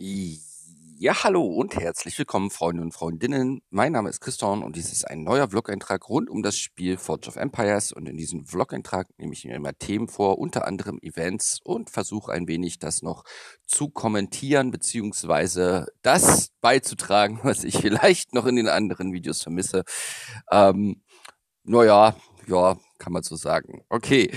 Ja, hallo und herzlich willkommen, Freunde und Freundinnen. Mein Name ist Christian und dies ist ein neuer Vlog-Eintrag rund um das Spiel Forge of Empires. Und in diesem Vlog-Eintrag nehme ich mir immer Themen vor, unter anderem Events und versuche ein wenig das noch zu kommentieren, beziehungsweise das beizutragen, was ich vielleicht noch in den anderen Videos vermisse. Ähm, naja, ja, kann man so sagen. Okay,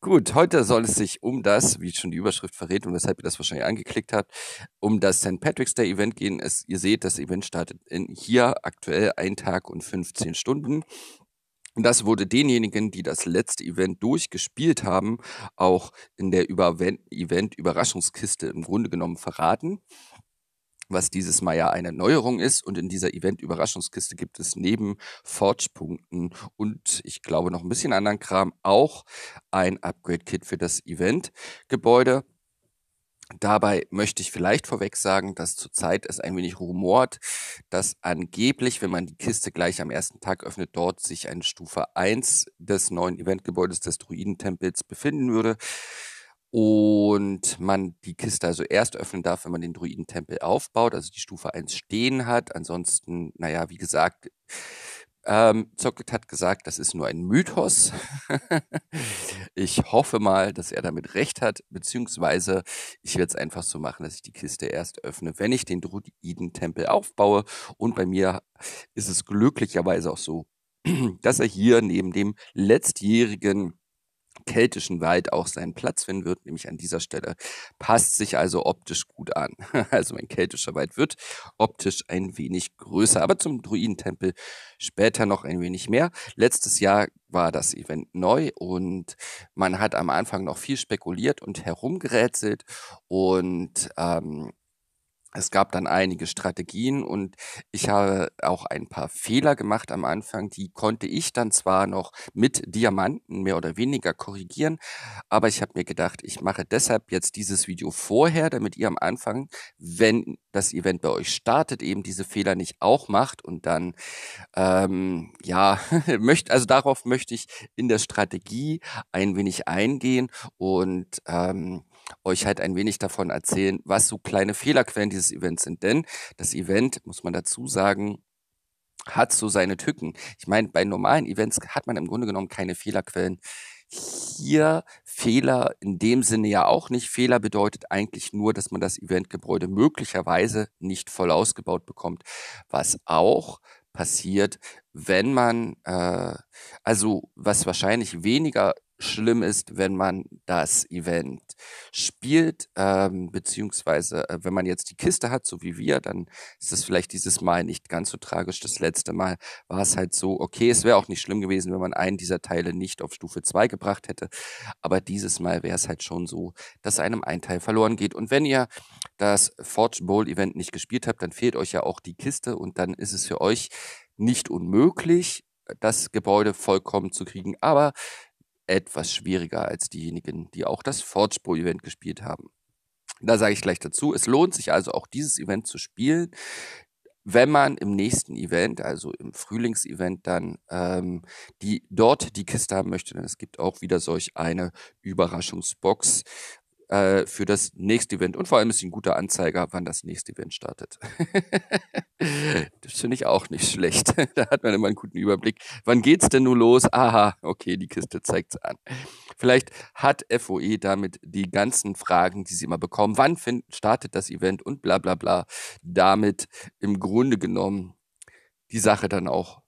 gut. Heute soll es sich um das, wie schon die Überschrift verrät und weshalb ihr das wahrscheinlich angeklickt habt, um das St. Patrick's Day Event gehen. Es, ihr seht, das Event startet in, hier aktuell ein Tag und 15 Stunden. Und das wurde denjenigen, die das letzte Event durchgespielt haben, auch in der Über Event-Überraschungskiste im Grunde genommen verraten was dieses Mal ja eine Neuerung ist. Und in dieser Event-Überraschungskiste gibt es neben Forge-Punkten und ich glaube noch ein bisschen anderen Kram auch ein Upgrade-Kit für das Event-Gebäude. Dabei möchte ich vielleicht vorweg sagen, dass zurzeit es ein wenig rumort, dass angeblich, wenn man die Kiste gleich am ersten Tag öffnet, dort sich eine Stufe 1 des neuen Eventgebäudes des Druidentempels befinden würde und man die Kiste also erst öffnen darf, wenn man den Druidentempel aufbaut, also die Stufe 1 stehen hat. Ansonsten, naja, wie gesagt, ähm, Zocket hat gesagt, das ist nur ein Mythos. ich hoffe mal, dass er damit recht hat, beziehungsweise ich werde es einfach so machen, dass ich die Kiste erst öffne, wenn ich den Druidentempel aufbaue. Und bei mir ist es glücklicherweise auch so, dass er hier neben dem letztjährigen keltischen Wald auch seinen Platz finden wird, nämlich an dieser Stelle. Passt sich also optisch gut an. Also mein keltischer Wald wird optisch ein wenig größer, aber zum Druidentempel später noch ein wenig mehr. Letztes Jahr war das Event neu und man hat am Anfang noch viel spekuliert und herumgerätselt und ähm, es gab dann einige Strategien und ich habe auch ein paar Fehler gemacht am Anfang. Die konnte ich dann zwar noch mit Diamanten mehr oder weniger korrigieren, aber ich habe mir gedacht, ich mache deshalb jetzt dieses Video vorher, damit ihr am Anfang, wenn das Event bei euch startet, eben diese Fehler nicht auch macht und dann, ähm, ja, möchte, also darauf möchte ich in der Strategie ein wenig eingehen und ähm, euch halt ein wenig davon erzählen, was so kleine Fehlerquellen dieses Events sind. Denn das Event, muss man dazu sagen, hat so seine Tücken. Ich meine, bei normalen Events hat man im Grunde genommen keine Fehlerquellen. Hier Fehler in dem Sinne ja auch nicht. Fehler bedeutet eigentlich nur, dass man das Eventgebäude möglicherweise nicht voll ausgebaut bekommt, was auch passiert, wenn man, äh, also was wahrscheinlich weniger schlimm ist, wenn man das Event spielt, ähm, beziehungsweise äh, wenn man jetzt die Kiste hat, so wie wir, dann ist es vielleicht dieses Mal nicht ganz so tragisch. Das letzte Mal war es halt so, okay, es wäre auch nicht schlimm gewesen, wenn man einen dieser Teile nicht auf Stufe 2 gebracht hätte, aber dieses Mal wäre es halt schon so, dass einem ein Teil verloren geht. Und wenn ihr das Forge Bowl Event nicht gespielt habt, dann fehlt euch ja auch die Kiste und dann ist es für euch nicht unmöglich, das Gebäude vollkommen zu kriegen. Aber etwas schwieriger als diejenigen, die auch das Forge Pro Event gespielt haben. Da sage ich gleich dazu, es lohnt sich also auch dieses Event zu spielen, wenn man im nächsten Event, also im Frühlingsevent dann, ähm, die dort die Kiste haben möchte, denn es gibt auch wieder solch eine Überraschungsbox, äh, für das nächste Event. Und vor allem ist sie ein guter Anzeiger, wann das nächste Event startet. das finde ich auch nicht schlecht. da hat man immer einen guten Überblick. Wann geht's denn nun los? Aha, okay, die Kiste zeigt's an. Vielleicht hat FOE damit die ganzen Fragen, die sie immer bekommen, wann find, startet das Event und bla bla bla, damit im Grunde genommen die Sache dann auch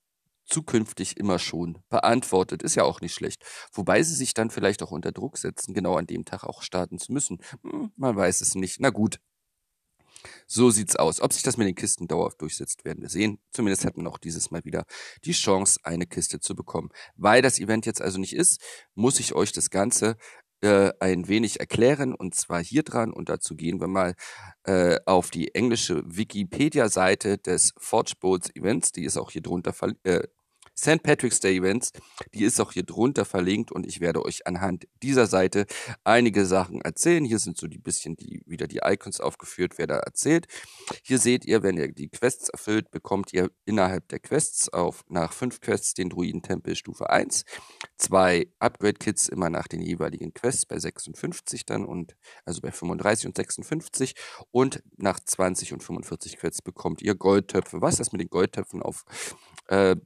zukünftig immer schon beantwortet. Ist ja auch nicht schlecht. Wobei sie sich dann vielleicht auch unter Druck setzen, genau an dem Tag auch starten zu müssen. Hm, man weiß es nicht. Na gut. So sieht's aus. Ob sich das mit den Kisten dauerhaft durchsetzt, werden wir sehen. Zumindest hat man auch dieses Mal wieder die Chance, eine Kiste zu bekommen. Weil das Event jetzt also nicht ist, muss ich euch das Ganze äh, ein wenig erklären und zwar hier dran und dazu gehen wir mal äh, auf die englische Wikipedia-Seite des Forge Bowls Events, die ist auch hier drunter äh, St. Patrick's Day Events. Die ist auch hier drunter verlinkt und ich werde euch anhand dieser Seite einige Sachen erzählen. Hier sind so die bisschen die, wieder die Icons aufgeführt, wer da erzählt. Hier seht ihr, wenn ihr die Quests erfüllt, bekommt ihr innerhalb der Quests auf, nach fünf Quests den Druidentempel Stufe 1, zwei Upgrade-Kits immer nach den jeweiligen Quests bei 56 dann und also bei 35 und 56 und nach 20 und 45 Quests bekommt ihr Goldtöpfe. Was das mit den Goldtöpfen auf äh,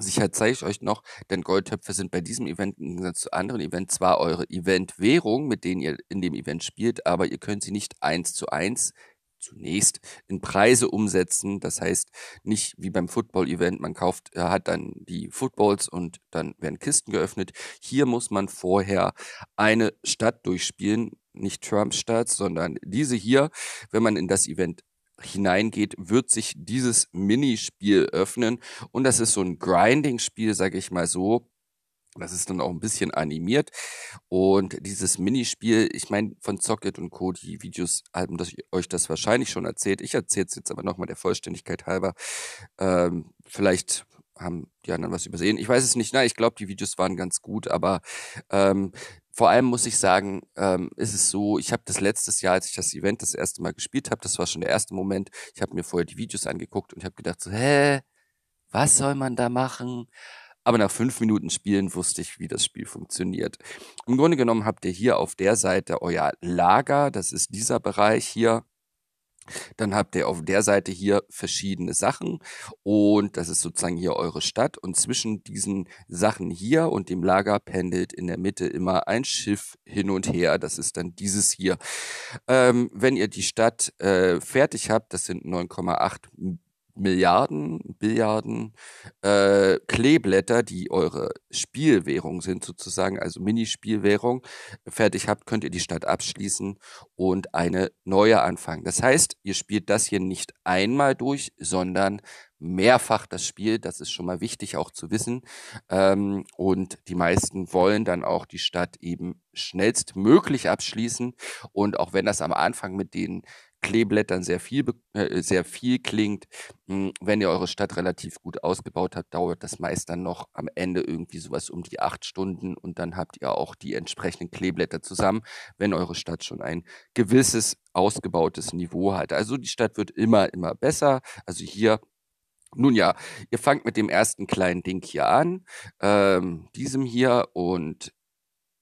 Sicher zeige ich euch noch, denn Goldtöpfe sind bei diesem Event im Gegensatz zu anderen Events zwar eure Eventwährung, mit denen ihr in dem Event spielt, aber ihr könnt sie nicht eins zu eins zunächst in Preise umsetzen. Das heißt, nicht wie beim Football-Event, man kauft, äh, hat dann die Footballs und dann werden Kisten geöffnet. Hier muss man vorher eine Stadt durchspielen, nicht trump Stadt, sondern diese hier. Wenn man in das Event hineingeht, wird sich dieses Minispiel öffnen. Und das ist so ein Grinding-Spiel, sage ich mal so. Das ist dann auch ein bisschen animiert. Und dieses Minispiel, ich meine, von Socket und Co., die Videos haben das, euch das wahrscheinlich schon erzählt. Ich erzähle es jetzt aber nochmal der Vollständigkeit halber. Ähm, vielleicht haben die anderen was übersehen. Ich weiß es nicht. Nein, ich glaube, die Videos waren ganz gut, aber ähm, vor allem muss ich sagen, ähm, ist es so, ich habe das letztes Jahr, als ich das Event das erste Mal gespielt habe, das war schon der erste Moment, ich habe mir vorher die Videos angeguckt und habe gedacht, so, hä, was soll man da machen? Aber nach fünf Minuten Spielen wusste ich, wie das Spiel funktioniert. Im Grunde genommen habt ihr hier auf der Seite euer Lager, das ist dieser Bereich hier. Dann habt ihr auf der Seite hier verschiedene Sachen und das ist sozusagen hier eure Stadt und zwischen diesen Sachen hier und dem Lager pendelt in der Mitte immer ein Schiff hin und her. Das ist dann dieses hier. Ähm, wenn ihr die Stadt äh, fertig habt, das sind 9,8 Milliarden, Billiarden äh, Kleeblätter, die eure Spielwährung sind sozusagen, also Minispielwährung, fertig habt, könnt ihr die Stadt abschließen und eine neue anfangen. Das heißt, ihr spielt das hier nicht einmal durch, sondern mehrfach das Spiel. Das ist schon mal wichtig auch zu wissen. Ähm, und die meisten wollen dann auch die Stadt eben schnellstmöglich abschließen. Und auch wenn das am Anfang mit denen Kleeblättern sehr viel, äh, äh, sehr viel klingt. Hm, wenn ihr eure Stadt relativ gut ausgebaut habt, dauert das meist dann noch am Ende irgendwie sowas um die acht Stunden und dann habt ihr auch die entsprechenden Kleeblätter zusammen, wenn eure Stadt schon ein gewisses ausgebautes Niveau hat. Also die Stadt wird immer, immer besser. Also hier nun ja, ihr fangt mit dem ersten kleinen Ding hier an, ähm, diesem hier, und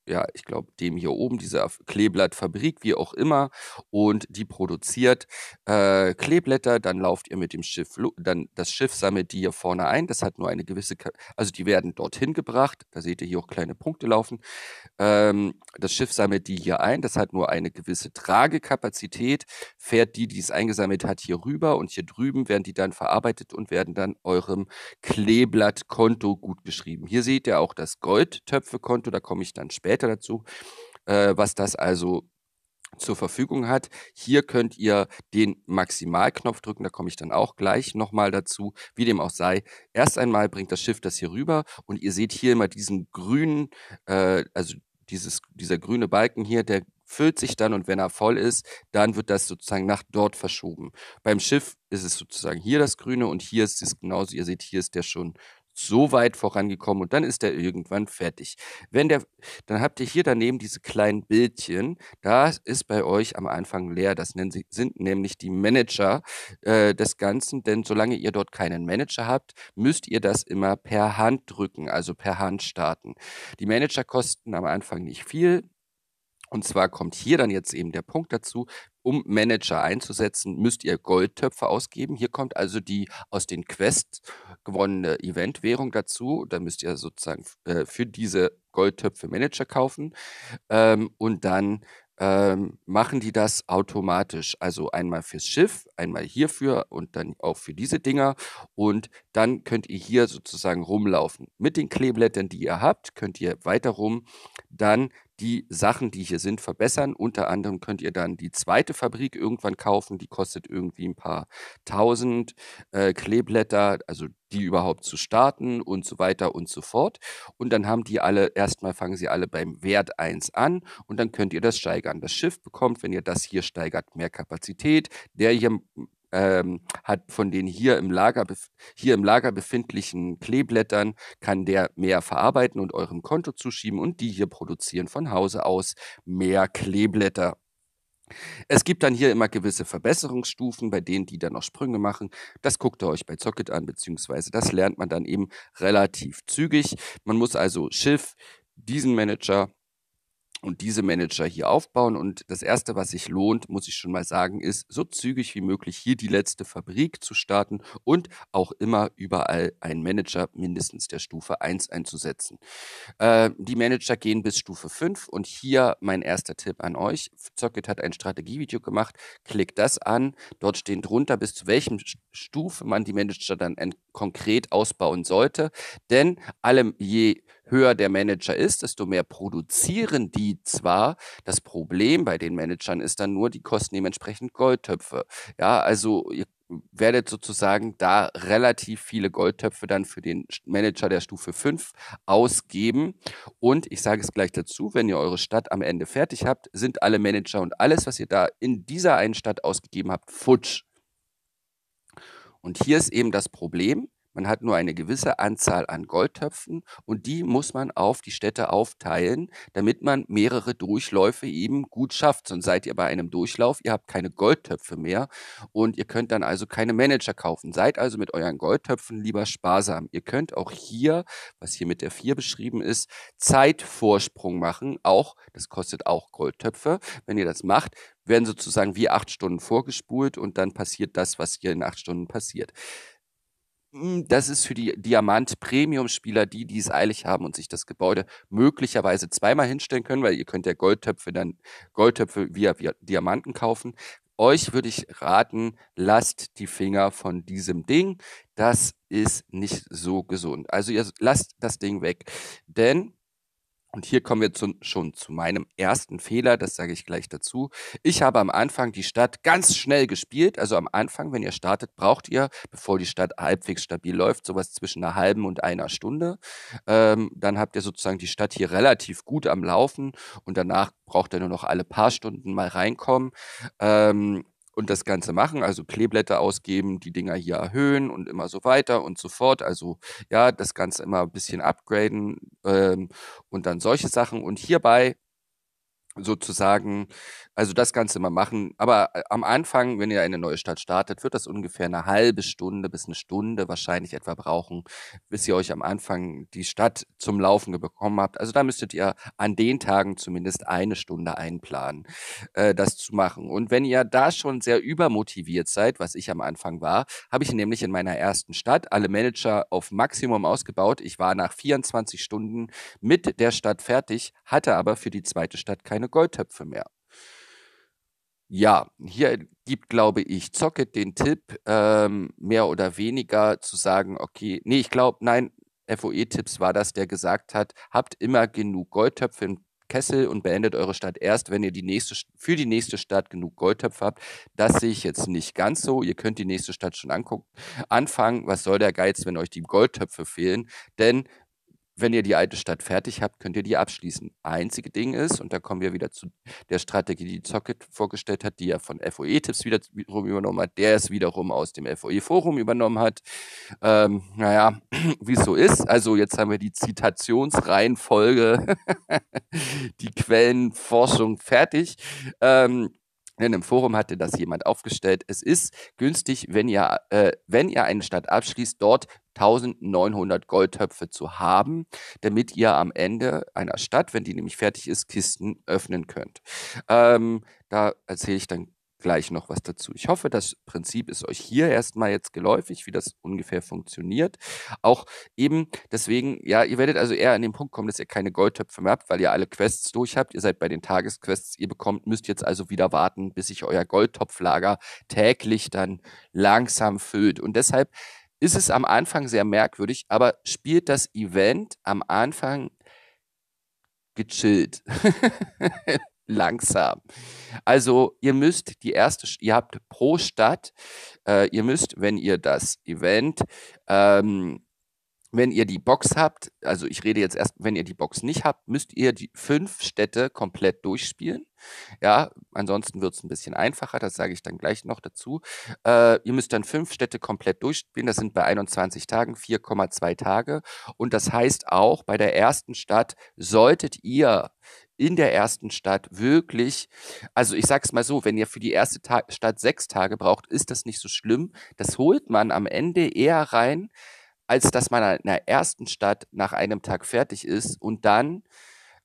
ja, ich glaube, dem hier oben, dieser Kleeblattfabrik, wie auch immer. Und die produziert äh, Kleeblätter. Dann lauft ihr mit dem Schiff, dann das Schiff sammelt die hier vorne ein. Das hat nur eine gewisse, also die werden dorthin gebracht. Da seht ihr hier auch kleine Punkte laufen. Ähm, das Schiff sammelt die hier ein. Das hat nur eine gewisse Tragekapazität. Fährt die, die es eingesammelt hat, hier rüber. Und hier drüben werden die dann verarbeitet und werden dann eurem Kleeblattkonto gutgeschrieben. Hier seht ihr auch das Goldtöpfekonto. Da komme ich dann später später dazu, äh, was das also zur Verfügung hat. Hier könnt ihr den Maximalknopf drücken, da komme ich dann auch gleich nochmal dazu, wie dem auch sei. Erst einmal bringt das Schiff das hier rüber und ihr seht hier immer diesen grünen, äh, also dieses, dieser grüne Balken hier, der füllt sich dann und wenn er voll ist, dann wird das sozusagen nach dort verschoben. Beim Schiff ist es sozusagen hier das Grüne und hier ist es genauso, ihr seht, hier ist der schon so weit vorangekommen und dann ist er irgendwann fertig. Wenn der, dann habt ihr hier daneben diese kleinen Bildchen. Das ist bei euch am Anfang leer. Das sie, sind nämlich die Manager äh, des Ganzen, denn solange ihr dort keinen Manager habt, müsst ihr das immer per Hand drücken, also per Hand starten. Die Manager kosten am Anfang nicht viel. Und zwar kommt hier dann jetzt eben der Punkt dazu um Manager einzusetzen, müsst ihr Goldtöpfe ausgeben. Hier kommt also die aus den Quests gewonnene Eventwährung dazu. Da müsst ihr sozusagen äh, für diese Goldtöpfe Manager kaufen. Ähm, und dann ähm, machen die das automatisch. Also einmal fürs Schiff, einmal hierfür und dann auch für diese Dinger. Und dann könnt ihr hier sozusagen rumlaufen. Mit den Kleeblättern, die ihr habt, könnt ihr weiter rum dann die Sachen, die hier sind, verbessern. Unter anderem könnt ihr dann die zweite Fabrik irgendwann kaufen, die kostet irgendwie ein paar tausend äh, Kleeblätter, also die überhaupt zu starten und so weiter und so fort. Und dann haben die alle, erstmal fangen sie alle beim Wert 1 an und dann könnt ihr das steigern. Das Schiff bekommt, wenn ihr das hier steigert, mehr Kapazität. Der hier ähm, hat von den hier im, Lager, hier im Lager befindlichen Kleeblättern, kann der mehr verarbeiten und eurem Konto zuschieben und die hier produzieren von Hause aus mehr Kleeblätter. Es gibt dann hier immer gewisse Verbesserungsstufen, bei denen die dann noch Sprünge machen. Das guckt ihr euch bei Zocket an, beziehungsweise das lernt man dann eben relativ zügig. Man muss also Schiff, diesen Manager und diese Manager hier aufbauen. Und das Erste, was sich lohnt, muss ich schon mal sagen, ist, so zügig wie möglich hier die letzte Fabrik zu starten und auch immer überall einen Manager mindestens der Stufe 1 einzusetzen. Äh, die Manager gehen bis Stufe 5 und hier mein erster Tipp an euch. Zockit hat ein Strategievideo gemacht, klickt das an, dort stehen drunter, bis zu welchem Stufe man die Manager dann konkret ausbauen sollte. Denn allem je höher der Manager ist, desto mehr produzieren die zwar. Das Problem bei den Managern ist dann nur, die kosten dementsprechend Goldtöpfe. Ja, also ihr werdet sozusagen da relativ viele Goldtöpfe dann für den Manager der Stufe 5 ausgeben. Und ich sage es gleich dazu, wenn ihr eure Stadt am Ende fertig habt, sind alle Manager und alles, was ihr da in dieser einen Stadt ausgegeben habt, futsch. Und hier ist eben das Problem, man hat nur eine gewisse Anzahl an Goldtöpfen und die muss man auf die Städte aufteilen, damit man mehrere Durchläufe eben gut schafft. Sonst seid ihr bei einem Durchlauf, ihr habt keine Goldtöpfe mehr und ihr könnt dann also keine Manager kaufen. Seid also mit euren Goldtöpfen lieber sparsam. Ihr könnt auch hier, was hier mit der 4 beschrieben ist, Zeitvorsprung machen. Auch, das kostet auch Goldtöpfe. Wenn ihr das macht, werden sozusagen wie acht Stunden vorgespult und dann passiert das, was hier in acht Stunden passiert. Hm, das ist für die Diamant-Premium-Spieler, die, die es eilig haben und sich das Gebäude möglicherweise zweimal hinstellen können, weil ihr könnt ja Goldtöpfe dann, Goldtöpfe via, via Diamanten kaufen. Euch würde ich raten, lasst die Finger von diesem Ding. Das ist nicht so gesund. Also ihr lasst das Ding weg. Denn und hier kommen wir zum, schon zu meinem ersten Fehler, das sage ich gleich dazu. Ich habe am Anfang die Stadt ganz schnell gespielt. Also am Anfang, wenn ihr startet, braucht ihr, bevor die Stadt halbwegs stabil läuft, sowas zwischen einer halben und einer Stunde. Ähm, dann habt ihr sozusagen die Stadt hier relativ gut am Laufen und danach braucht ihr nur noch alle paar Stunden mal reinkommen. Ähm, und das Ganze machen, also Kleeblätter ausgeben, die Dinger hier erhöhen und immer so weiter und so fort. Also ja, das Ganze immer ein bisschen upgraden ähm, und dann solche Sachen. Und hierbei sozusagen also das Ganze mal machen. Aber äh, am Anfang, wenn ihr eine neue Stadt startet, wird das ungefähr eine halbe Stunde bis eine Stunde wahrscheinlich etwa brauchen, bis ihr euch am Anfang die Stadt zum Laufen bekommen habt. Also da müsstet ihr an den Tagen zumindest eine Stunde einplanen, äh, das zu machen. Und wenn ihr da schon sehr übermotiviert seid, was ich am Anfang war, habe ich nämlich in meiner ersten Stadt alle Manager auf Maximum ausgebaut. Ich war nach 24 Stunden mit der Stadt fertig, hatte aber für die zweite Stadt keine Goldtöpfe mehr. Ja, hier gibt, glaube ich, Zocket den Tipp, ähm, mehr oder weniger zu sagen, okay, nee, ich glaube, nein, FOE-Tipps war das, der gesagt hat, habt immer genug Goldtöpfe im Kessel und beendet eure Stadt erst, wenn ihr die nächste, für die nächste Stadt genug Goldtöpfe habt. Das sehe ich jetzt nicht ganz so. Ihr könnt die nächste Stadt schon angucken, anfangen. Was soll der Geiz, wenn euch die Goldtöpfe fehlen? Denn wenn ihr die alte Stadt fertig habt, könnt ihr die abschließen. Einzige Ding ist, und da kommen wir wieder zu der Strategie, die Zocket vorgestellt hat, die er von FOE-Tipps wiederum übernommen hat, der es wiederum aus dem FOE-Forum übernommen hat. Ähm, naja, wie es so ist. Also jetzt haben wir die Zitationsreihenfolge, die Quellenforschung fertig. Ähm, denn im Forum hatte das jemand aufgestellt. Es ist günstig, wenn ihr, äh, wenn ihr eine Stadt abschließt, dort 1900 Goldtöpfe zu haben, damit ihr am Ende einer Stadt, wenn die nämlich fertig ist, Kisten öffnen könnt. Ähm, da erzähle ich dann gleich noch was dazu. Ich hoffe, das Prinzip ist euch hier erstmal jetzt geläufig, wie das ungefähr funktioniert. Auch eben deswegen, ja, ihr werdet also eher an den Punkt kommen, dass ihr keine Goldtöpfe mehr habt, weil ihr alle Quests durch habt. Ihr seid bei den Tagesquests, ihr bekommt, müsst jetzt also wieder warten, bis sich euer Goldtopflager täglich dann langsam füllt. Und deshalb ist es am Anfang sehr merkwürdig, aber spielt das Event am Anfang gechillt. Langsam. Also ihr müsst die erste, ihr habt pro Stadt, äh, ihr müsst, wenn ihr das Event ähm, wenn ihr die Box habt, also ich rede jetzt erst, wenn ihr die Box nicht habt, müsst ihr die fünf Städte komplett durchspielen. Ja, ansonsten wird es ein bisschen einfacher, das sage ich dann gleich noch dazu. Äh, ihr müsst dann fünf Städte komplett durchspielen, das sind bei 21 Tagen 4,2 Tage. Und das heißt auch, bei der ersten Stadt solltet ihr in der ersten Stadt wirklich, also ich sag's mal so, wenn ihr für die erste Ta Stadt sechs Tage braucht, ist das nicht so schlimm. Das holt man am Ende eher rein, als dass man in der ersten Stadt nach einem Tag fertig ist und dann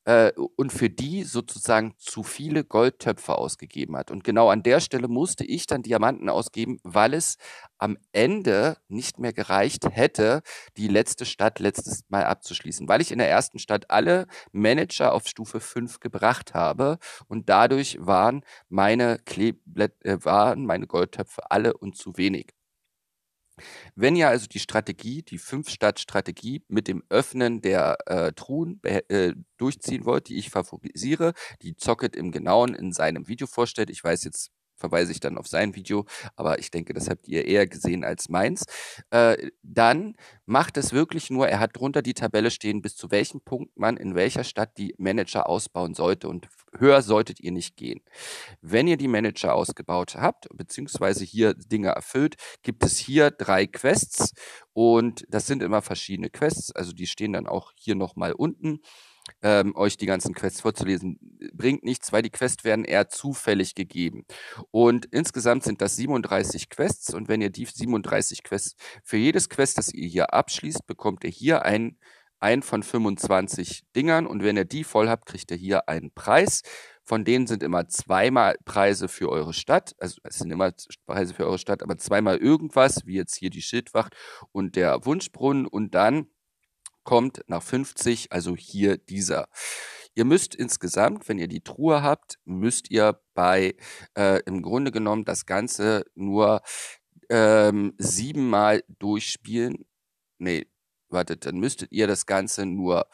äh, und für die sozusagen zu viele Goldtöpfe ausgegeben hat. Und genau an der Stelle musste ich dann Diamanten ausgeben, weil es am Ende nicht mehr gereicht hätte, die letzte Stadt letztes Mal abzuschließen, weil ich in der ersten Stadt alle Manager auf Stufe 5 gebracht habe und dadurch waren meine, Kle äh, waren meine Goldtöpfe alle und zu wenig. Wenn ihr also die Strategie, die Fünf-Stadt-Strategie mit dem Öffnen der äh, Truhen äh, durchziehen wollt, die ich favorisiere, die Zocket im Genauen in seinem Video vorstellt, ich weiß jetzt verweise ich dann auf sein Video, aber ich denke, das habt ihr eher gesehen als meins, äh, dann macht es wirklich nur, er hat drunter die Tabelle stehen, bis zu welchem Punkt man in welcher Stadt die Manager ausbauen sollte und höher solltet ihr nicht gehen. Wenn ihr die Manager ausgebaut habt, beziehungsweise hier Dinge erfüllt, gibt es hier drei Quests und das sind immer verschiedene Quests, also die stehen dann auch hier nochmal unten ähm, euch die ganzen Quests vorzulesen. Bringt nichts, weil die Quests werden eher zufällig gegeben. Und insgesamt sind das 37 Quests und wenn ihr die 37 Quests, für jedes Quest, das ihr hier abschließt, bekommt ihr hier ein, einen von 25 Dingern und wenn ihr die voll habt, kriegt ihr hier einen Preis. Von denen sind immer zweimal Preise für eure Stadt. Also es sind immer Preise für eure Stadt, aber zweimal irgendwas, wie jetzt hier die Schildwacht und der Wunschbrunnen. Und dann kommt nach 50, also hier dieser. Ihr müsst insgesamt, wenn ihr die Truhe habt, müsst ihr bei äh, im Grunde genommen das Ganze nur ähm, siebenmal durchspielen. Nee, wartet, dann müsstet ihr das Ganze nur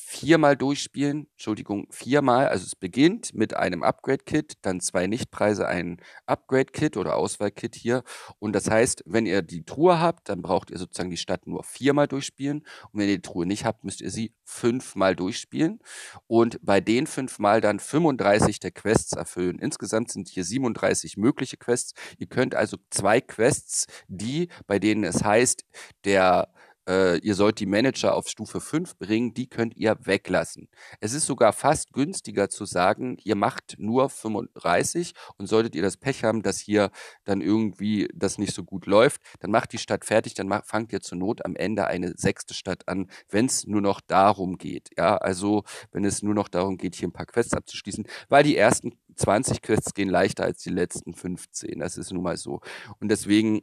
viermal durchspielen, Entschuldigung, viermal, also es beginnt mit einem Upgrade-Kit, dann zwei Nichtpreise, ein Upgrade-Kit oder Auswahl-Kit hier. Und das heißt, wenn ihr die Truhe habt, dann braucht ihr sozusagen die Stadt nur viermal durchspielen. Und wenn ihr die Truhe nicht habt, müsst ihr sie fünfmal durchspielen. Und bei den fünfmal dann 35 der Quests erfüllen. Insgesamt sind hier 37 mögliche Quests. Ihr könnt also zwei Quests, die, bei denen es heißt, der äh, ihr sollt die Manager auf Stufe 5 bringen, die könnt ihr weglassen. Es ist sogar fast günstiger zu sagen, ihr macht nur 35 und solltet ihr das Pech haben, dass hier dann irgendwie das nicht so gut läuft, dann macht die Stadt fertig, dann macht, fangt ihr zur Not am Ende eine sechste Stadt an, wenn es nur noch darum geht. Ja, also wenn es nur noch darum geht, hier ein paar Quests abzuschließen, weil die ersten 20 Quests gehen leichter als die letzten 15. Das ist nun mal so. Und deswegen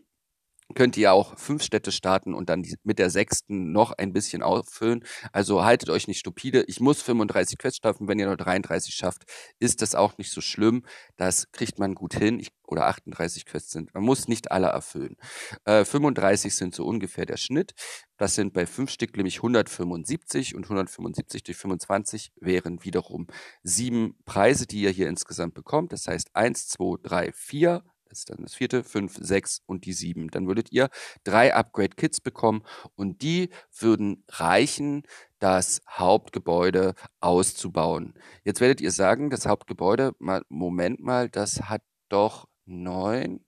könnt ihr auch fünf Städte starten und dann mit der sechsten noch ein bisschen auffüllen. Also haltet euch nicht stupide. Ich muss 35 Quests schaffen. Wenn ihr nur 33 schafft, ist das auch nicht so schlimm. Das kriegt man gut hin. Ich, oder 38 Quests sind. Man muss nicht alle erfüllen. Äh, 35 sind so ungefähr der Schnitt. Das sind bei fünf Stück nämlich 175 und 175 durch 25 wären wiederum sieben Preise, die ihr hier insgesamt bekommt. Das heißt eins, zwei, drei, vier das ist dann das vierte, fünf, sechs und die sieben. Dann würdet ihr drei Upgrade-Kits bekommen und die würden reichen, das Hauptgebäude auszubauen. Jetzt werdet ihr sagen, das Hauptgebäude, mal, Moment mal, das hat doch neun,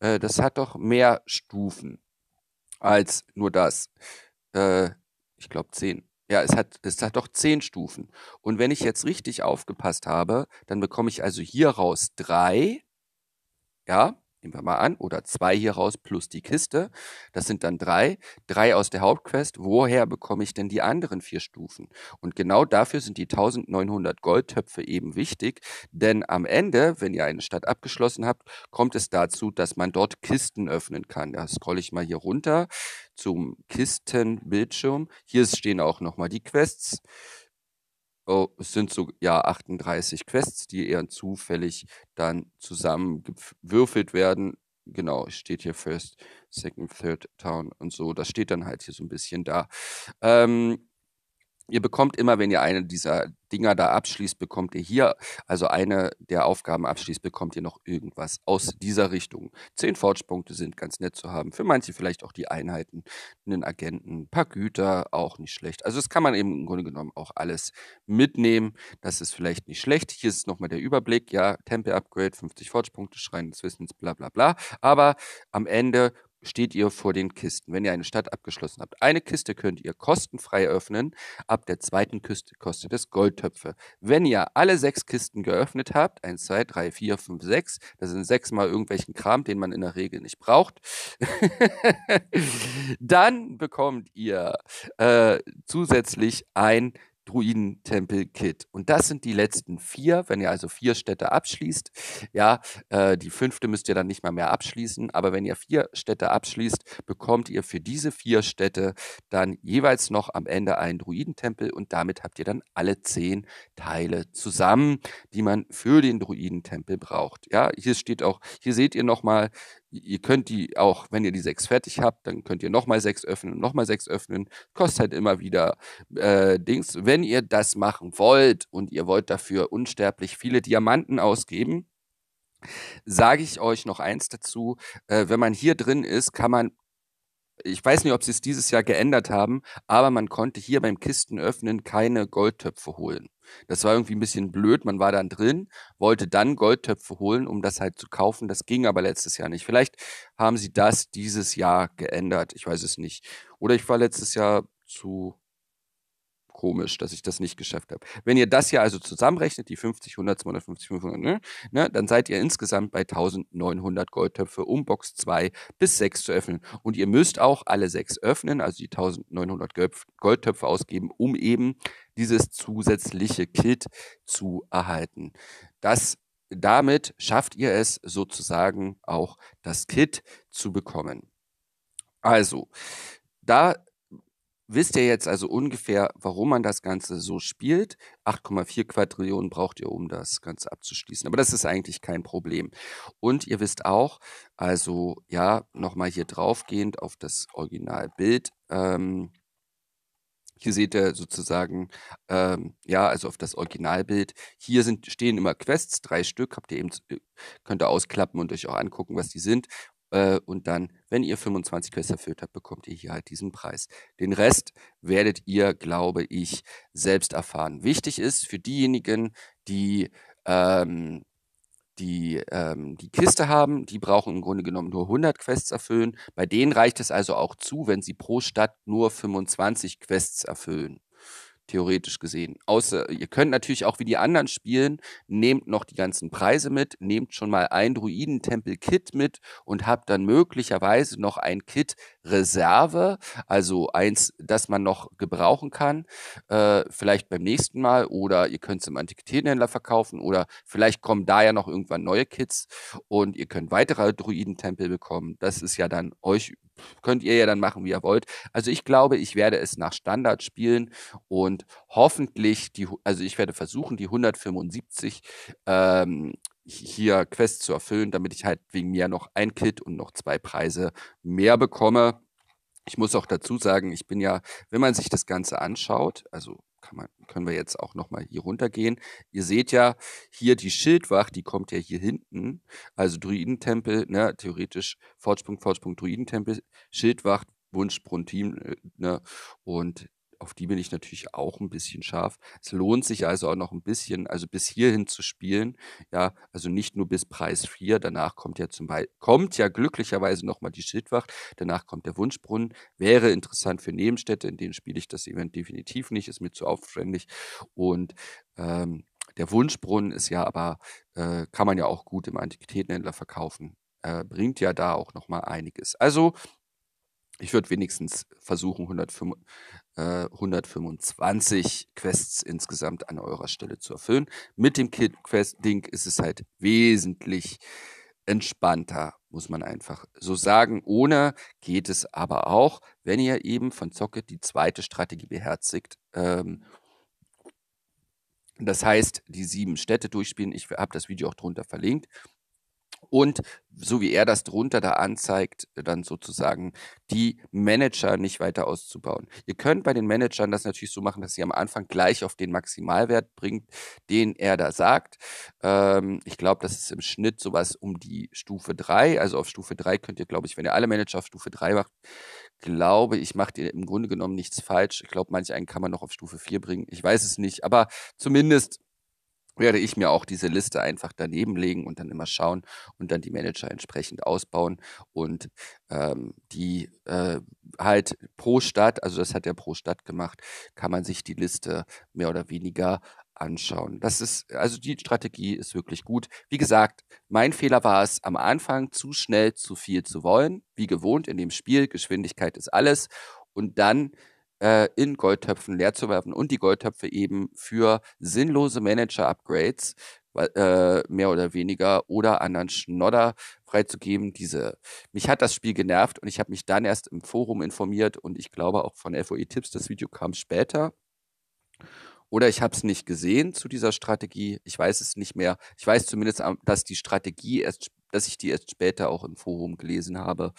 äh, das hat doch mehr Stufen als nur das. Äh, ich glaube zehn. Ja, es hat, es hat doch zehn Stufen. Und wenn ich jetzt richtig aufgepasst habe, dann bekomme ich also hier raus drei ja, nehmen wir mal an, oder zwei hier raus plus die Kiste. Das sind dann drei. Drei aus der Hauptquest. Woher bekomme ich denn die anderen vier Stufen? Und genau dafür sind die 1900 Goldtöpfe eben wichtig, denn am Ende, wenn ihr eine Stadt abgeschlossen habt, kommt es dazu, dass man dort Kisten öffnen kann. Da scrolle ich mal hier runter zum Kistenbildschirm. Hier stehen auch nochmal die Quests. Oh, es sind so ja 38 Quests, die eher zufällig dann zusammengewürfelt werden. Genau, steht hier First, Second, Third Town und so. Das steht dann halt hier so ein bisschen da. Ähm, Ihr bekommt immer, wenn ihr eine dieser Dinger da abschließt, bekommt ihr hier, also eine der Aufgaben abschließt, bekommt ihr noch irgendwas aus dieser Richtung. Zehn Forge-Punkte sind ganz nett zu haben. Für manche vielleicht auch die Einheiten, einen Agenten, ein paar Güter, auch nicht schlecht. Also das kann man eben im Grunde genommen auch alles mitnehmen. Das ist vielleicht nicht schlecht. Hier ist nochmal der Überblick. Ja, Tempel-Upgrade, 50 Forge-Punkte, Schrein des Wissens, bla bla bla. Aber am Ende steht ihr vor den Kisten, wenn ihr eine Stadt abgeschlossen habt. Eine Kiste könnt ihr kostenfrei öffnen. Ab der zweiten Kiste kostet es Goldtöpfe. Wenn ihr alle sechs Kisten geöffnet habt, eins, zwei, drei, vier, fünf, sechs, das sind sechsmal irgendwelchen Kram, den man in der Regel nicht braucht, dann bekommt ihr äh, zusätzlich ein Druidentempel-Kit. Und das sind die letzten vier, wenn ihr also vier Städte abschließt. Ja, äh, die fünfte müsst ihr dann nicht mal mehr abschließen, aber wenn ihr vier Städte abschließt, bekommt ihr für diese vier Städte dann jeweils noch am Ende einen Druidentempel und damit habt ihr dann alle zehn Teile zusammen, die man für den Druidentempel braucht. Ja, hier steht auch, hier seht ihr nochmal Ihr könnt die auch, wenn ihr die sechs fertig habt, dann könnt ihr nochmal sechs öffnen und nochmal sechs öffnen. Kostet halt immer wieder äh, Dings. Wenn ihr das machen wollt und ihr wollt dafür unsterblich viele Diamanten ausgeben, sage ich euch noch eins dazu. Äh, wenn man hier drin ist, kann man ich weiß nicht, ob sie es dieses Jahr geändert haben, aber man konnte hier beim Kistenöffnen keine Goldtöpfe holen. Das war irgendwie ein bisschen blöd. Man war dann drin, wollte dann Goldtöpfe holen, um das halt zu kaufen. Das ging aber letztes Jahr nicht. Vielleicht haben sie das dieses Jahr geändert. Ich weiß es nicht. Oder ich war letztes Jahr zu komisch, dass ich das nicht geschafft habe. Wenn ihr das hier also zusammenrechnet, die 50, 100, 250, 500, ne, ne, dann seid ihr insgesamt bei 1900 Goldtöpfe, um Box 2 bis 6 zu öffnen. Und ihr müsst auch alle 6 öffnen, also die 1900 Goldtöpfe ausgeben, um eben dieses zusätzliche Kit zu erhalten. Das damit schafft ihr es sozusagen auch das Kit zu bekommen. Also, da wisst ihr jetzt also ungefähr, warum man das Ganze so spielt. 8,4 Quadrillionen braucht ihr, um das Ganze abzuschließen. Aber das ist eigentlich kein Problem. Und ihr wisst auch, also ja, nochmal hier draufgehend auf das Originalbild. Ähm, hier seht ihr sozusagen, ähm, ja, also auf das Originalbild. Hier sind, stehen immer Quests, drei Stück, habt ihr eben, äh, könnt ihr ausklappen und euch auch angucken, was die sind. Äh, und dann, wenn ihr 25 Quests erfüllt habt, bekommt ihr hier halt diesen Preis. Den Rest werdet ihr, glaube ich, selbst erfahren. Wichtig ist für diejenigen, die ähm, die ähm, die Kiste haben, die brauchen im Grunde genommen nur 100 Quests erfüllen. Bei denen reicht es also auch zu, wenn sie pro Stadt nur 25 Quests erfüllen theoretisch gesehen. Außer, ihr könnt natürlich auch wie die anderen spielen, nehmt noch die ganzen Preise mit, nehmt schon mal ein Druidentempel-Kit mit und habt dann möglicherweise noch ein Kit Reserve, also eins, das man noch gebrauchen kann, äh, vielleicht beim nächsten Mal oder ihr könnt es im Antiquitätenhändler verkaufen oder vielleicht kommen da ja noch irgendwann neue Kits und ihr könnt weitere Druidentempel bekommen. Das ist ja dann euch könnt ihr ja dann machen, wie ihr wollt. Also ich glaube, ich werde es nach Standard spielen und hoffentlich die, also ich werde versuchen, die 175 ähm, hier Quest zu erfüllen, damit ich halt wegen mir noch ein Kit und noch zwei Preise mehr bekomme. Ich muss auch dazu sagen, ich bin ja, wenn man sich das Ganze anschaut, also kann man, können wir jetzt auch nochmal hier runtergehen. Ihr seht ja hier die Schildwacht, die kommt ja hier hinten. Also Druidentempel, ne, theoretisch Fortspunkt, Fortspunkt, Druidentempel, Schildwacht, Wunsch, Bruntin, äh, ne, und auf die bin ich natürlich auch ein bisschen scharf. Es lohnt sich also auch noch ein bisschen, also bis hierhin zu spielen. Ja, also nicht nur bis Preis 4, danach kommt ja zum Beispiel, kommt ja glücklicherweise nochmal die Schildwacht, danach kommt der Wunschbrunnen. Wäre interessant für Nebenstädte, in denen spiele ich das Event definitiv nicht, ist mir zu aufwendig. Und ähm, der Wunschbrunnen ist ja aber, äh, kann man ja auch gut im Antiquitätenhändler verkaufen. Äh, bringt ja da auch nochmal einiges. Also ich würde wenigstens versuchen, 105, 125 äh, Quests insgesamt an eurer Stelle zu erfüllen. Mit dem Kid Quest Link ist es halt wesentlich entspannter, muss man einfach so sagen. Ohne geht es aber auch, wenn ihr eben von Zocket die zweite Strategie beherzigt. Ähm, das heißt, die sieben Städte durchspielen. Ich habe das Video auch drunter verlinkt und so wie er das drunter da anzeigt, dann sozusagen die Manager nicht weiter auszubauen. Ihr könnt bei den Managern das natürlich so machen, dass ihr am Anfang gleich auf den Maximalwert bringt, den er da sagt. Ähm, ich glaube, das ist im Schnitt sowas um die Stufe 3. Also auf Stufe 3 könnt ihr, glaube ich, wenn ihr alle Manager auf Stufe 3 macht, glaube ich, macht ihr im Grunde genommen nichts falsch. Ich glaube, manch einen kann man noch auf Stufe 4 bringen. Ich weiß es nicht, aber zumindest werde ich mir auch diese Liste einfach daneben legen und dann immer schauen und dann die Manager entsprechend ausbauen und ähm, die äh, halt pro Stadt, also das hat er pro Stadt gemacht, kann man sich die Liste mehr oder weniger anschauen. Das ist, also die Strategie ist wirklich gut. Wie gesagt, mein Fehler war es, am Anfang zu schnell zu viel zu wollen, wie gewohnt in dem Spiel, Geschwindigkeit ist alles und dann äh, in Goldtöpfen leer zu werfen und die Goldtöpfe eben für sinnlose Manager-Upgrades äh, mehr oder weniger oder anderen Schnodder freizugeben. Diese mich hat das Spiel genervt und ich habe mich dann erst im Forum informiert und ich glaube auch von FOE Tipps. Das Video kam später oder ich habe es nicht gesehen zu dieser Strategie. Ich weiß es nicht mehr. Ich weiß zumindest, ähm, dass die Strategie erst, dass ich die erst später auch im Forum gelesen habe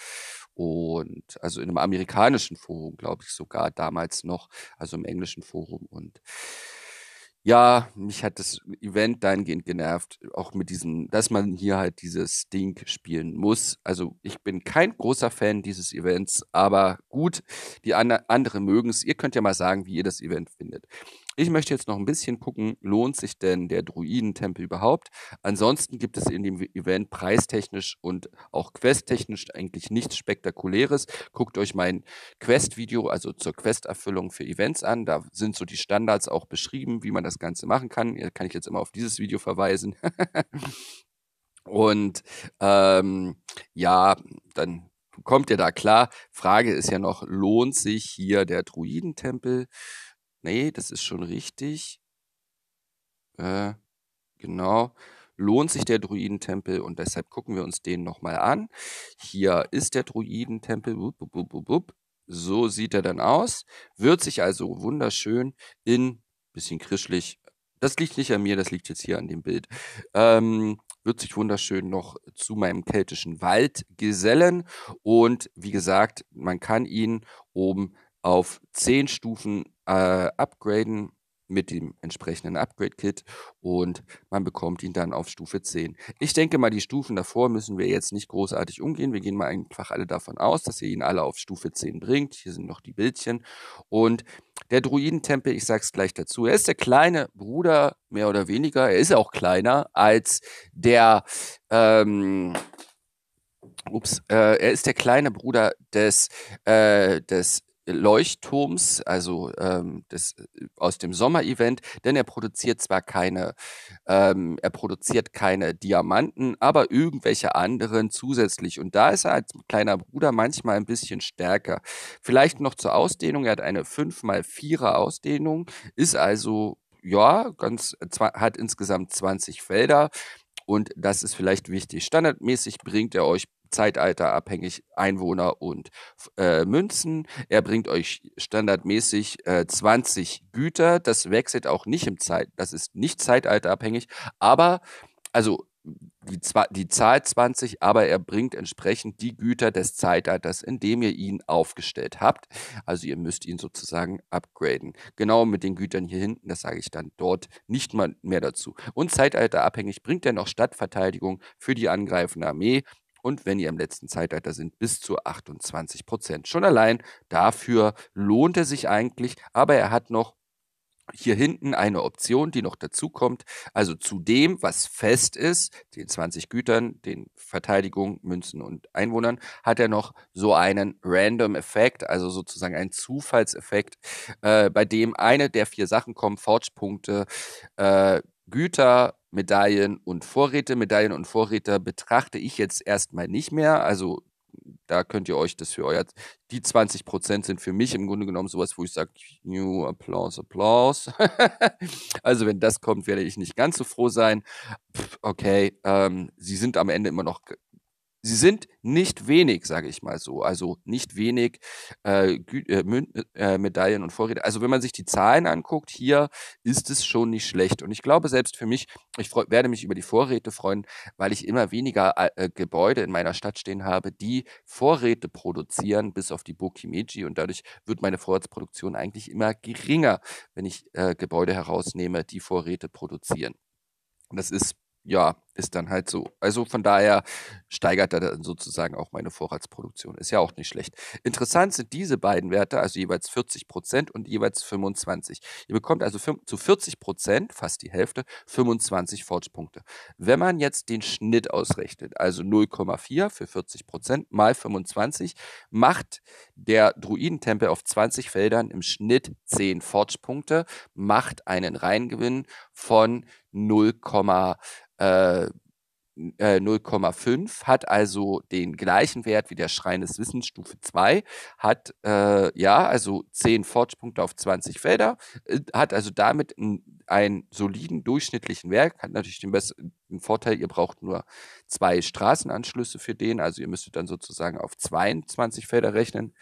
und also in einem amerikanischen Forum, glaube ich sogar damals noch, also im englischen Forum. Und ja, mich hat das Event dahingehend genervt, auch mit diesem, dass man hier halt dieses Ding spielen muss. Also ich bin kein großer Fan dieses Events, aber gut, die an anderen mögen es. Ihr könnt ja mal sagen, wie ihr das Event findet. Ich möchte jetzt noch ein bisschen gucken, lohnt sich denn der Druidentempel überhaupt? Ansonsten gibt es in dem e- Event preistechnisch und auch questtechnisch eigentlich nichts Spektakuläres. Guckt euch mein Quest-Video, also zur Questerfüllung für Events an. Da sind so die Standards auch beschrieben, wie man das Ganze machen kann. Hier kann ich jetzt immer auf dieses Video verweisen. und ähm, ja, dann kommt ihr da klar. Frage ist ja noch, lohnt sich hier der Druidentempel? nee, das ist schon richtig. Äh, genau. Lohnt sich der Druidentempel und deshalb gucken wir uns den nochmal an. Hier ist der Druidentempel. Wupp, wupp, wupp, wupp. So sieht er dann aus. Wird sich also wunderschön in, bisschen krischlich, das liegt nicht an mir, das liegt jetzt hier an dem Bild, ähm, wird sich wunderschön noch zu meinem keltischen Wald gesellen. Und wie gesagt, man kann ihn oben auf zehn Stufen äh, upgraden mit dem entsprechenden Upgrade-Kit und man bekommt ihn dann auf Stufe 10. Ich denke mal, die Stufen davor müssen wir jetzt nicht großartig umgehen. Wir gehen mal einfach alle davon aus, dass ihr ihn alle auf Stufe 10 bringt. Hier sind noch die Bildchen. Und der Druidentempel, ich sage es gleich dazu, er ist der kleine Bruder, mehr oder weniger. Er ist auch kleiner als der ähm, Ups, äh, er ist der kleine Bruder des, äh, des Leuchtturms, also ähm, des, aus dem Sommer-Event, denn er produziert zwar keine, ähm, er produziert keine Diamanten, aber irgendwelche anderen zusätzlich. Und da ist er als kleiner Bruder manchmal ein bisschen stärker. Vielleicht noch zur Ausdehnung, er hat eine 5x4er Ausdehnung, ist also, ja, ganz, hat insgesamt 20 Felder. Und das ist vielleicht wichtig. Standardmäßig bringt er euch zeitalterabhängig Einwohner und äh, Münzen. Er bringt euch standardmäßig äh, 20 Güter. Das wechselt auch nicht im Zeit, das ist nicht zeitalterabhängig, aber also die, die Zahl 20, aber er bringt entsprechend die Güter des Zeitalters, in dem ihr ihn aufgestellt habt. Also ihr müsst ihn sozusagen upgraden. Genau mit den Gütern hier hinten, das sage ich dann dort nicht mal mehr dazu. Und zeitalterabhängig bringt er noch Stadtverteidigung für die angreifende Armee und wenn ihr im letzten Zeitalter sind, bis zu 28 Prozent. Schon allein dafür lohnt er sich eigentlich, aber er hat noch hier hinten eine Option, die noch dazu kommt. Also zu dem, was fest ist, den 20 Gütern, den Verteidigung, Münzen und Einwohnern, hat er noch so einen Random-Effekt, also sozusagen einen Zufallseffekt, äh, bei dem eine der vier Sachen kommen, Fortspunkte, äh, Güter, Medaillen und Vorräte. Medaillen und Vorräte betrachte ich jetzt erstmal nicht mehr. Also da könnt ihr euch das für euer. Die 20 Prozent sind für mich im Grunde genommen sowas, wo ich sage, New Applause, Applaus. also wenn das kommt, werde ich nicht ganz so froh sein. Pff, okay, ähm, sie sind am Ende immer noch Sie sind nicht wenig, sage ich mal so. Also nicht wenig äh, äh, äh, Medaillen und Vorräte. Also wenn man sich die Zahlen anguckt, hier ist es schon nicht schlecht. Und ich glaube selbst für mich, ich werde mich über die Vorräte freuen, weil ich immer weniger äh, äh, Gebäude in meiner Stadt stehen habe, die Vorräte produzieren, bis auf die Bokimeji. Und dadurch wird meine Vorratsproduktion eigentlich immer geringer, wenn ich äh, Gebäude herausnehme, die Vorräte produzieren. Und das ist ja ist dann halt so. Also von daher steigert er dann sozusagen auch meine Vorratsproduktion. Ist ja auch nicht schlecht. Interessant sind diese beiden Werte, also jeweils 40 Prozent und jeweils 25. Ihr bekommt also zu 40 Prozent, fast die Hälfte, 25 Forge-Punkte. Wenn man jetzt den Schnitt ausrechnet, also 0,4 für 40 Prozent mal 25, macht der Druidentempel auf 20 Feldern im Schnitt 10 Forge-Punkte, macht einen Reingewinn von 0, äh, 0,5 hat also den gleichen Wert wie der Schrein des Wissens Stufe 2, hat äh, ja also 10 Fortschrittspunkte auf 20 Felder, äh, hat also damit einen, einen soliden durchschnittlichen Wert, hat natürlich den besten Vorteil, ihr braucht nur zwei Straßenanschlüsse für den, also ihr müsstet dann sozusagen auf 22 Felder rechnen.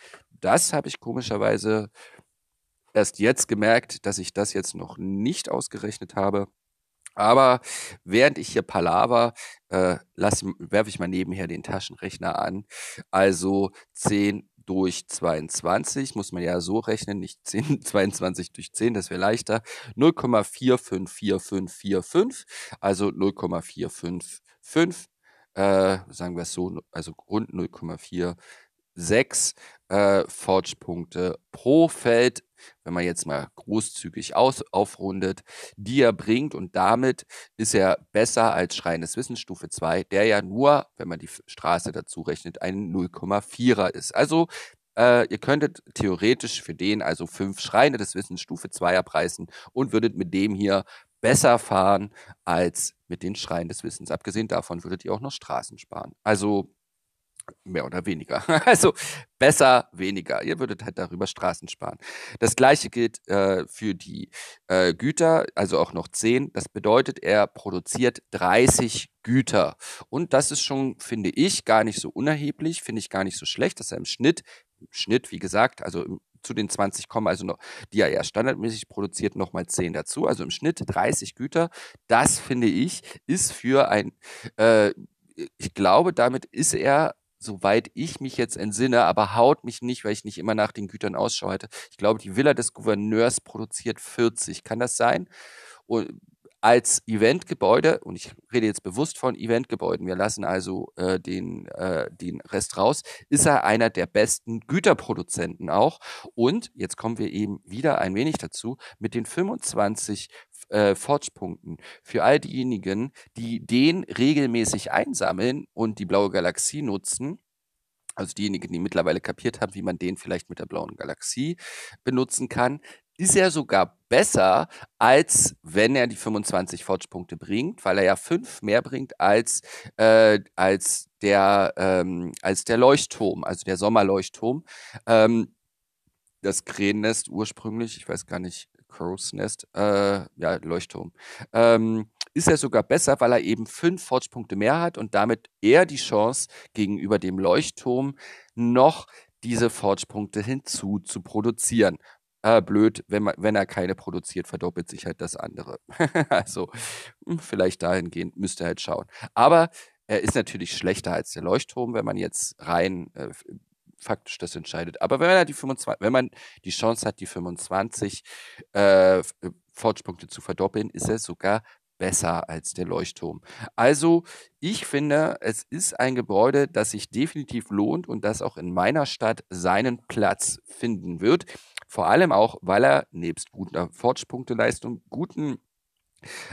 Das habe ich komischerweise erst jetzt gemerkt, dass ich das jetzt noch nicht ausgerechnet habe. Aber während ich hier palaver, äh, werfe ich mal nebenher den Taschenrechner an. Also 10 durch 22, muss man ja so rechnen, nicht 10, 22 durch 10, das wäre leichter. 0,454545, also 0,455, äh, sagen wir es so, also rund 0,46 äh, Forge-Punkte pro Feld wenn man jetzt mal großzügig aus, aufrundet, die er bringt. Und damit ist er besser als Schrein des Wissens Stufe 2, der ja nur, wenn man die Straße dazu rechnet, ein 0,4er ist. Also äh, ihr könntet theoretisch für den also fünf Schreine des Wissens Stufe 2 abreißen und würdet mit dem hier besser fahren als mit den Schreinen des Wissens. Abgesehen davon würdet ihr auch noch Straßen sparen. Also Mehr oder weniger. Also besser weniger. Ihr würdet halt darüber Straßen sparen. Das gleiche gilt äh, für die äh, Güter, also auch noch 10. Das bedeutet, er produziert 30 Güter. Und das ist schon, finde ich, gar nicht so unerheblich, finde ich gar nicht so schlecht, dass er im Schnitt, im Schnitt, wie gesagt, also im, zu den 20 kommen, also noch, die er ja standardmäßig produziert, nochmal 10 dazu. Also im Schnitt 30 Güter. Das finde ich, ist für ein, äh, ich glaube, damit ist er soweit ich mich jetzt entsinne, aber haut mich nicht, weil ich nicht immer nach den Gütern Ausschau halte. Ich glaube, die Villa des Gouverneurs produziert 40. Kann das sein? Und als Eventgebäude, und ich rede jetzt bewusst von Eventgebäuden, wir lassen also äh, den, äh, den Rest raus, ist er einer der besten Güterproduzenten auch. Und jetzt kommen wir eben wieder ein wenig dazu, mit den 25 äh, Forge-Punkten für all diejenigen, die den regelmäßig einsammeln und die blaue Galaxie nutzen, also diejenigen, die mittlerweile kapiert haben, wie man den vielleicht mit der blauen Galaxie benutzen kann, ist er sogar besser, als wenn er die 25 Fortschritte bringt, weil er ja fünf mehr bringt als, äh, als, der, ähm, als der Leuchtturm, also der Sommerleuchtturm. Ähm, das Krähennest ursprünglich, ich weiß gar nicht, Crow's Nest, äh, ja, Leuchtturm. Ähm, ist er sogar besser, weil er eben fünf Fortschritte mehr hat und damit eher die Chance gegenüber dem Leuchtturm noch diese Fortschritte hinzu zu produzieren. Ah, blöd, wenn, man, wenn er keine produziert, verdoppelt sich halt das andere. also, hm, vielleicht dahingehend müsst ihr halt schauen. Aber er ist natürlich schlechter als der Leuchtturm, wenn man jetzt rein äh, faktisch das entscheidet. Aber wenn man, halt die 25, wenn man die Chance hat, die 25 äh, äh Fortspunkte zu verdoppeln, ist er sogar besser als der Leuchtturm. Also ich finde, es ist ein Gebäude, das sich definitiv lohnt und das auch in meiner Stadt seinen Platz finden wird. Vor allem auch, weil er nebst guter Fortspunkteleistung guten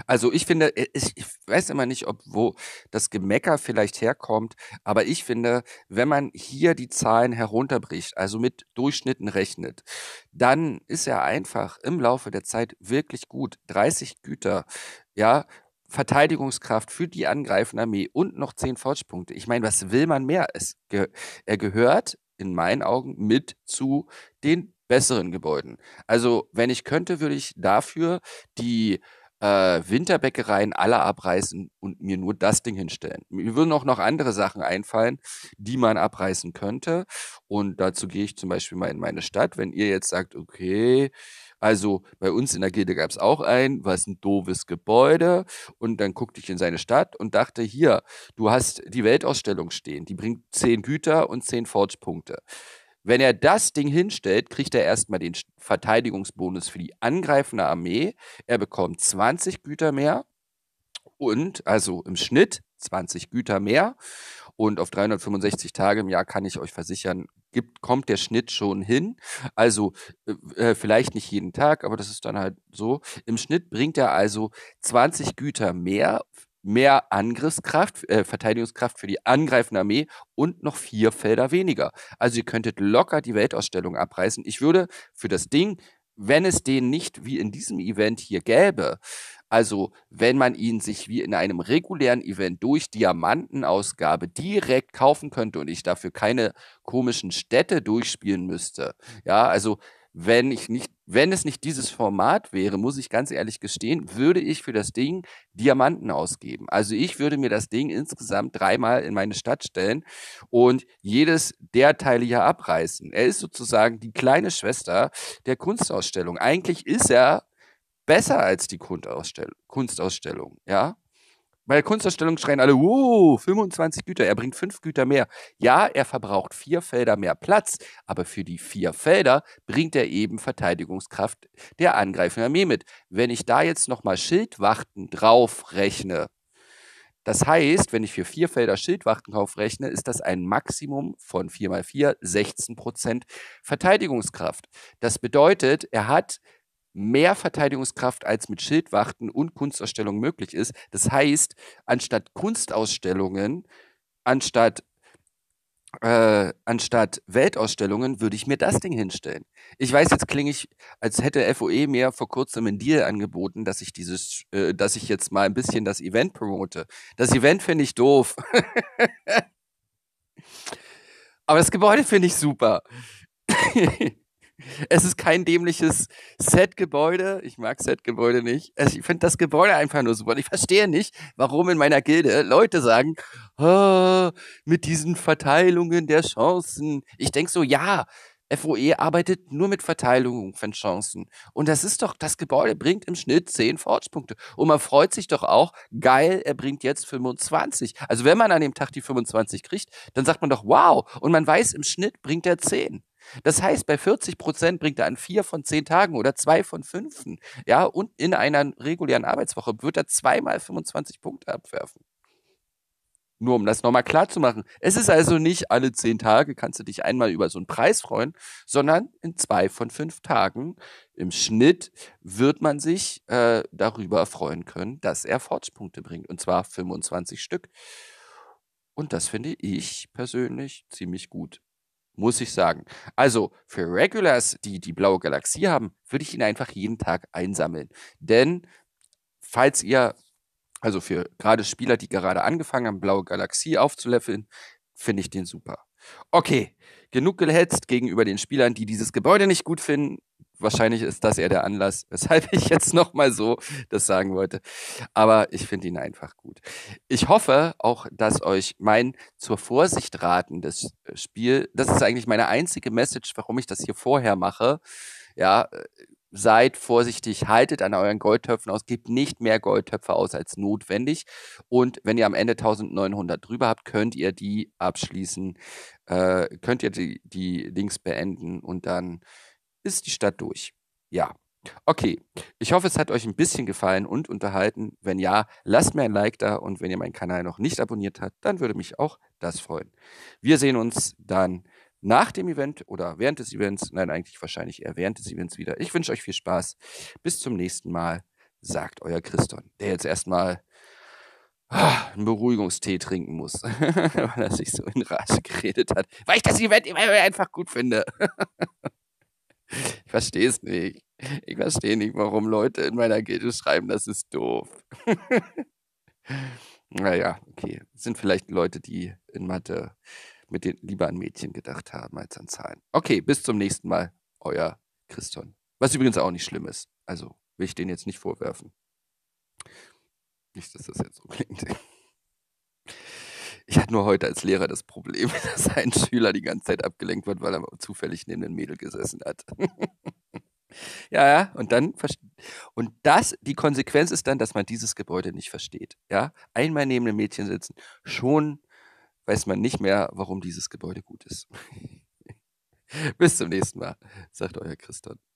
also ich finde, äh, ich, weiß immer nicht, ob wo das Gemecker vielleicht herkommt, aber ich finde, wenn man hier die Zahlen herunterbricht, also mit Durchschnitten rechnet, dann ist er einfach im Laufe der Zeit wirklich gut. 30 Güter, ja, Verteidigungskraft für die angreifende Armee und noch 10 Fortschrittspunkte. Ich meine, was will man mehr? Ge er gehört in meinen Augen mit zu den besseren Gebäuden. Also, wenn ich könnte, würde ich dafür die äh, Winterbäckereien alle abreißen und mir nur das Ding hinstellen. Mir würden auch noch andere Sachen einfallen, die man abreißen könnte. Und dazu gehe ich zum Beispiel mal in meine Stadt. Wenn ihr jetzt sagt, okay, also bei uns in der Gilde gab es auch ein, was ein doofes Gebäude. Und dann guckte ich in seine Stadt und dachte, hier, du hast die Weltausstellung stehen, die bringt zehn Güter und zehn Forge-Punkte. Wenn er das Ding hinstellt, kriegt er erstmal den Verteidigungsbonus für die angreifende Armee. Er bekommt 20 Güter mehr und also im Schnitt 20 Güter mehr. Und auf 365 Tage im Jahr kann ich euch versichern, gibt, kommt der Schnitt schon hin. Also äh, äh, vielleicht nicht jeden Tag, aber das ist dann halt so. Im Schnitt bringt er also 20 Güter mehr mehr Angriffskraft, äh, Verteidigungskraft für die angreifende Armee und noch vier Felder weniger. Also ihr könntet locker die Weltausstellung abreißen. Ich würde für das Ding, wenn es den nicht wie in diesem Event hier gäbe, also wenn man ihn sich wie in einem regulären Event durch Diamantenausgabe direkt kaufen könnte und ich dafür keine komischen Städte durchspielen müsste, ja, also wenn ich nicht, wenn es nicht dieses Format wäre, muss ich ganz ehrlich gestehen, würde ich für das Ding Diamanten ausgeben. Also ich würde mir das Ding insgesamt dreimal in meine Stadt stellen und jedes der Teile hier abreißen. Er ist sozusagen die kleine Schwester der Kunstausstellung. Eigentlich ist er besser als die Kunstausstellung, ja. Bei der Kunstausstellung schreien alle, wow, 25 Güter, er bringt fünf Güter mehr. Ja, er verbraucht vier Felder mehr Platz, aber für die vier Felder bringt er eben Verteidigungskraft der angreifenden Armee mit. Wenn ich da jetzt nochmal Schildwachten draufrechne, das heißt, wenn ich für vier Felder Schildwachten draufrechne, ist das ein Maximum von 4 mal 4, 16 Prozent Verteidigungskraft. Das bedeutet, er hat mehr Verteidigungskraft als mit Schildwachten und Kunstausstellungen möglich ist. Das heißt, anstatt Kunstausstellungen, anstatt äh, anstatt Weltausstellungen würde ich mir das Ding hinstellen. Ich weiß, jetzt klinge ich, als hätte FOE mir vor kurzem einen Deal angeboten, dass ich dieses, äh, dass ich jetzt mal ein bisschen das Event promote. Das Event finde ich doof. Aber das Gebäude finde ich super. Es ist kein dämliches Set-Gebäude. Ich mag Set-Gebäude nicht. Also ich finde das Gebäude einfach nur super. Ich verstehe nicht, warum in meiner Gilde Leute sagen, oh, mit diesen Verteilungen der Chancen. Ich denke so, ja, FOE arbeitet nur mit Verteilungen von Chancen. Und das ist doch, das Gebäude bringt im Schnitt 10 Fortspunkte. Und man freut sich doch auch, geil, er bringt jetzt 25. Also wenn man an dem Tag die 25 kriegt, dann sagt man doch, wow. Und man weiß, im Schnitt bringt er 10. Das heißt, bei 40 Prozent bringt er an vier von zehn Tagen oder zwei von fünf. Ja, und in einer regulären Arbeitswoche wird er zweimal 25 Punkte abwerfen. Nur um das nochmal klar zu machen. Es ist also nicht alle zehn Tage kannst du dich einmal über so einen Preis freuen, sondern in zwei von fünf Tagen im Schnitt wird man sich äh, darüber freuen können, dass er Fortschritte bringt. Und zwar 25 Stück. Und das finde ich persönlich ziemlich gut muss ich sagen. Also für Regulars, die die blaue Galaxie haben, würde ich ihn einfach jeden Tag einsammeln. Denn falls ihr, also für gerade Spieler, die gerade angefangen haben, blaue Galaxie aufzulöffeln, finde ich den super. Okay, genug gehetzt gegenüber den Spielern, die dieses Gebäude nicht gut finden wahrscheinlich ist das eher der Anlass, weshalb ich jetzt nochmal so das sagen wollte. Aber ich finde ihn einfach gut. Ich hoffe auch, dass euch mein zur Vorsicht ratendes äh, Spiel, das ist eigentlich meine einzige Message, warum ich das hier vorher mache. Ja, äh, seid vorsichtig, haltet an euren Goldtöpfen aus, gebt nicht mehr Goldtöpfe aus als notwendig. Und wenn ihr am Ende 1900 drüber habt, könnt ihr die abschließen, äh, könnt ihr die, die Links beenden und dann ist die Stadt durch. Ja. Okay, ich hoffe, es hat euch ein bisschen gefallen und unterhalten. Wenn ja, lasst mir ein Like da und wenn ihr meinen Kanal noch nicht abonniert habt, dann würde mich auch das freuen. Wir sehen uns dann nach dem Event oder während des Events. Nein, eigentlich wahrscheinlich eher während des Events wieder. Ich wünsche euch viel Spaß. Bis zum nächsten Mal, sagt euer Christon, der jetzt erstmal ah, einen Beruhigungstee trinken muss, weil er sich so in Rage geredet hat, weil ich das Event einfach gut finde. Ich verstehe es nicht. Ich verstehe nicht, warum Leute in meiner Gilde schreiben, das ist doof. naja, okay. Das sind vielleicht Leute, die in Mathe mit den, lieber an Mädchen gedacht haben als an Zahlen. Okay, bis zum nächsten Mal. Euer Christon. Was übrigens auch nicht schlimm ist. Also will ich den jetzt nicht vorwerfen. Nicht, dass das jetzt so klingt. Ich hatte nur heute als Lehrer das Problem, dass ein Schüler die ganze Zeit abgelenkt wird, weil er zufällig neben dem Mädel gesessen hat. ja, ja, und dann und das die Konsequenz ist dann, dass man dieses Gebäude nicht versteht, ja? Einmal neben dem Mädchen sitzen, schon weiß man nicht mehr, warum dieses Gebäude gut ist. Bis zum nächsten Mal, sagt euer Christian.